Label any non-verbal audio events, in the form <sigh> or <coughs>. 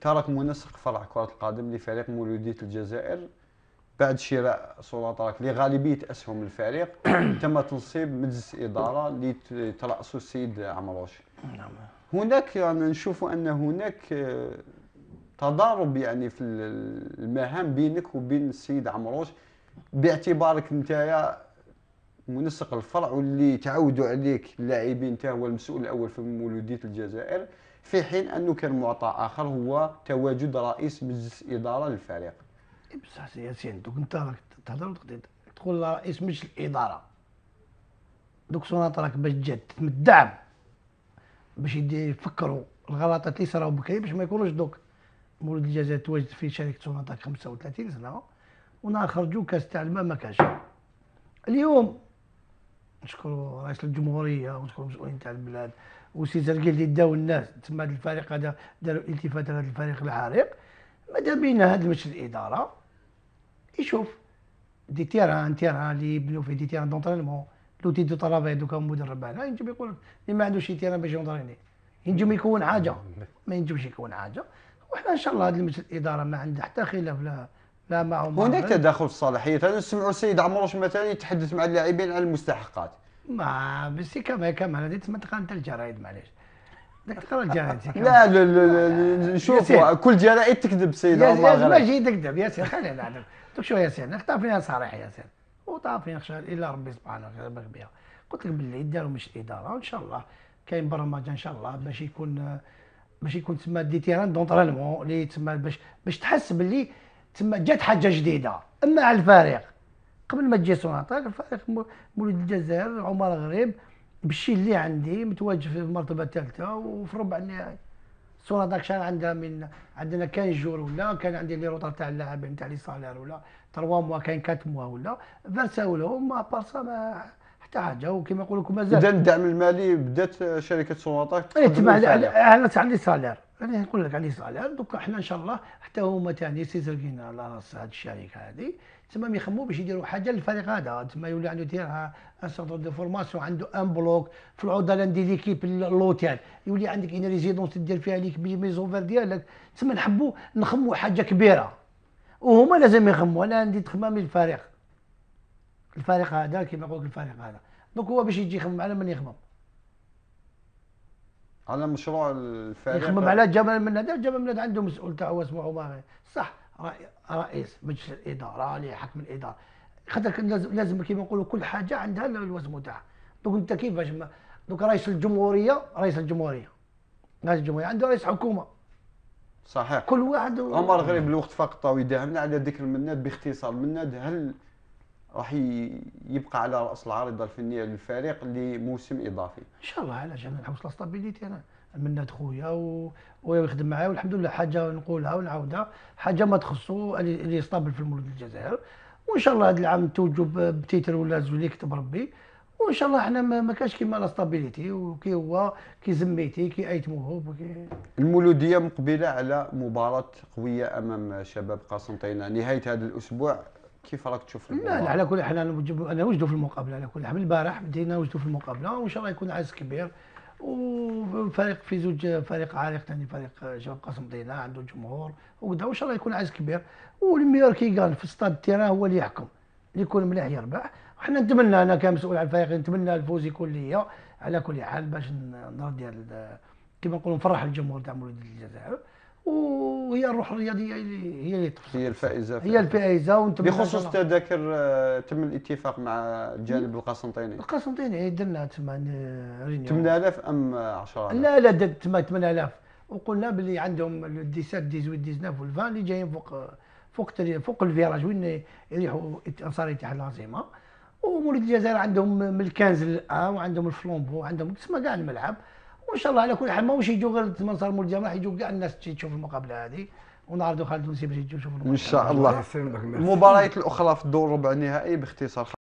ترك منسق فرع كرة القدم لفريق مولودية الجزائر بعد شراء سلاطرك لغالبية أسهم الفريق <coughs> تم تنصيب مجلس إدارة لترأسه السيد عمروش نعم هناك يعني نشوف أن هناك آه، تضارب يعني في المهام بينك وبين السيد عمروش باعتبارك نتايا منسق الفرع واللي تعودوا عليك اللاعبين نتاع هو المسؤول الأول في مولودية الجزائر في حين انه كان معطى اخر هو تواجد رئيس مجلس اداره للفريق إيه بصح ياسين دوك انت راك تهضر تقول رئيس مجلس الاداره دوك سونات راك باش جات من الدعم باش يفكروا الغلطات اللي صراو بكري باش ما يكونوش دوك مولود الجزائر تواجد في شركه سوناتاك 35 سنه ونهار خرجوا كاس تاع الماء ما كانش اليوم نشكر رئيس الجمهوريه ونشكر المسؤولين تاع البلاد وسي زرقيل اللي داو الناس تما هذا الفريق هذا داروا التفات هذا الفريق العريق ماذا بينا هذا مجلس الاداره يشوف دي تيران تيران اللي يبنوا فيه دي تيران دونترينمون لوتي دو طرافاي دوكا المدرب هنا ينجم يقول اللي ما عندوش تيران باش يونتريني ينجم يكون حاجه ما ينجمش يكون حاجه وحنا ان شاء الله هذا المجلس الاداره ما عنده حتى خلاف لا لا مع هناك تداخل في الصلاحيات انا نسمعوا السيد عمروش مثلا يتحدث مع اللاعبين على المستحقات ما بسي كما كما هذه تسمى تقرا انت الجرايد معليش بدك تقرا الجرايد لا لا لا شوف كل جرايد تكذب سيدي الله غير ما جيت تكذب سيدي خلينا نعرف دوك راك تعرف اختار صريح سيدي وطافين خشال الا ربي سبحانه وتعالى بها قلت لك باللي داروا مش الاداره وان شاء الله كاين برمجه ان شاء الله باش يكون باش يكون تسمى دي تيران دونترينمون اللي تسمى باش باش تحس باللي تسمى جات حاجه جديده اما على الفريق قبل ما تجي سوناتاك الفريق مولود الجزائر عمر غريب بالشي اللي عندي متواجد في المرتبه الثالثه وفي ربع النهائي سوناتاك شحال عندها من عندنا كان جور ولا كان عندي لي روطار تاع اللاعبين تاع لي سالير ولا تروا موا كان كات موا ولا فانساو لهم ابار سا ما حتى حاجه وكما يقول لكم مازال اذا الدعم المالي بدات شركه سوناتاك إيه على على لي سالير انا نقول لك عليه صالح دوكا حنا ان شاء الله حتى هما ثاني سي زرقين على راس هاد الشركه هادي تما يخمو باش يديروا حاجه للفريق هذا تما يولي عنده ديرها ان سونتر دو فورماسيون عنده ان بلوك في العضله ندير ليكيب لوتيل يولي عندك ان ريزيدونس دير فيها ليك ميزوفير ديالك تما نحبوا نخمو حاجه كبيره وهما لازم يخمو انا عندي تخمام الفريق الفريق هذا كيما نقول الفريق هذا دوك هو باش يجي يخمم على من يخمم على مشروع الفريق يخمم على جمال هذا جمال هذا عنده مسؤول هو اسمه عمر صح رئيس مجلس الاداره اللي حكم الاداره خاطر لازم لازم كيما نقولوا كل حاجه عندها الوزن تاعها دوك انت كيفاش دوك رئيس الجمهوريه رئيس الجمهوريه رئيس الجمهوريه عنده رئيس حكومه صحيح كل واحد عمر غريب الوقت فقط ويداهمنا على ذكر مناد باختصار مناد هل راح يبقى على راس العارضه الفنيه للفريق لموسم اضافي ان شاء الله على جمال نحوس لا ستابيليتي انا منات خويا ويخدم يخدم معايا والحمد لله حاجه نقولها ونعاودها حاجه ما تخصو اللي يستابل في المولود الجزائر وان شاء الله هذا العام نتوجوا بتيتر ولا زولي اللي كتب ربي وان شاء الله احنا ما, كاش كيما لا ستابيليتي وكي هو كي زميتي كي ايت موهوب وكي المولوديه مقبله على مباراه قويه امام شباب قسنطينه نهايه هذا الاسبوع كيف راك تشوف لا لا على كل حال انا انا وجدوا في المقابله على كل حال من البارح بدينا وجدوا في المقابله وان شاء الله يكون عز كبير وفريق في زوج فريق عالق ثاني فريق شباب قاسم ضينا عنده جمهور وكذا وان شاء الله يكون عز كبير والميور كي قال في استاد التيران هو اللي يحكم اللي يكون مليح يربح وحنا نتمنى انا كمسؤول على الفريق نتمنى الفوز يكون ليا على كل حال باش النهار ديال كما نقولوا نفرح الجمهور تاع مولود الجزائر وهي الروح الرياضيه هي اللي تفصل هي الفائزه هي الفائزه وانت بخصوص التذاكر آه، تم الاتفاق مع الجانب القسنطيني القسنطيني إيه، درنا تما 8000 آه، ام 10000 لا لا تما 8000 وقلنا باللي عندهم 17 18 19 وال20 اللي جايين فوق فوق فوق الفيراج وين يريحوا انصار الاتحاد العاصمه ومولد الجزائر عندهم من الكنز للان وعندهم الفلومبو وعندهم تسمى كاع الملعب وان شاء الله على كل حال ماهوش يجوا غير المنصر مول الجامعه يجوا كاع الناس تشوف المقابله هذه ونعرضوا خالد تونسي باش يجوا يشوفوا ان شاء الله المباريات الاخرى في الدور ربع النهائي باختصار